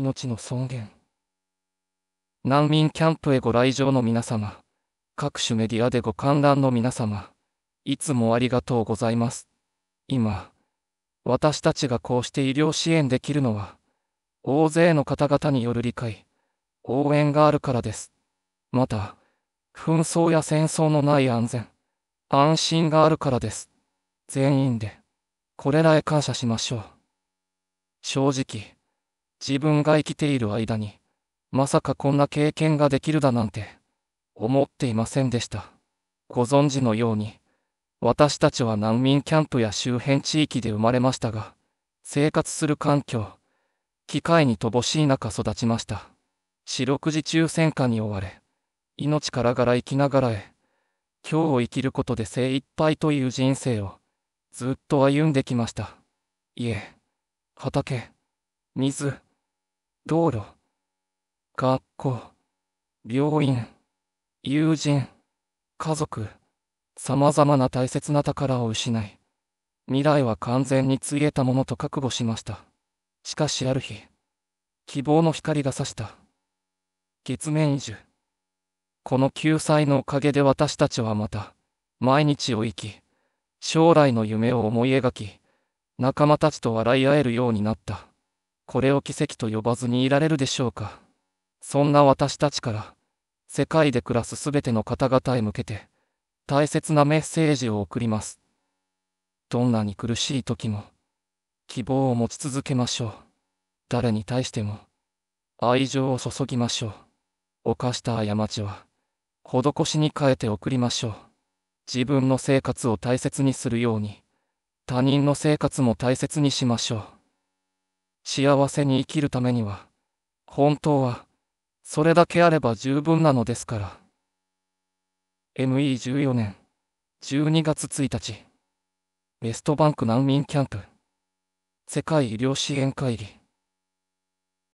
命の尊厳。難民キャンプへご来場の皆様、各種メディアでご観覧の皆様、いつもありがとうございます。今、私たちがこうして医療支援できるのは、大勢の方々による理解、応援があるからです。また、紛争や戦争のない安全、安心があるからです。全員で、これらへ感謝しましょう。正直、自分が生きている間に、まさかこんな経験ができるだなんて、思っていませんでした。ご存知のように、私たちは難民キャンプや周辺地域で生まれましたが、生活する環境、機械に乏しい中育ちました。四六時中戦火に追われ、命からがら生きながらへ、今日を生きることで精一杯という人生を、ずっと歩んできました。家、畑、水、道路、学校、病院、友人、家族、様々な大切な宝を失い、未来は完全についえたものと覚悟しました。しかしある日、希望の光が差した。月面移住。この救済のおかげで私たちはまた、毎日を生き、将来の夢を思い描き、仲間たちと笑い合えるようになった。これを奇跡と呼ばずにいられるでしょうか。そんな私たちから、世界で暮らすすべての方々へ向けて、大切なメッセージを送ります。どんなに苦しい時も、希望を持ち続けましょう。誰に対しても、愛情を注ぎましょう。犯した過ちは、施しに変えて送りましょう。自分の生活を大切にするように、他人の生活も大切にしましょう。幸せに生きるためには、本当は、それだけあれば十分なのですから。ME14 年12月1日、ウェストバンク難民キャンプ、世界医療支援会議。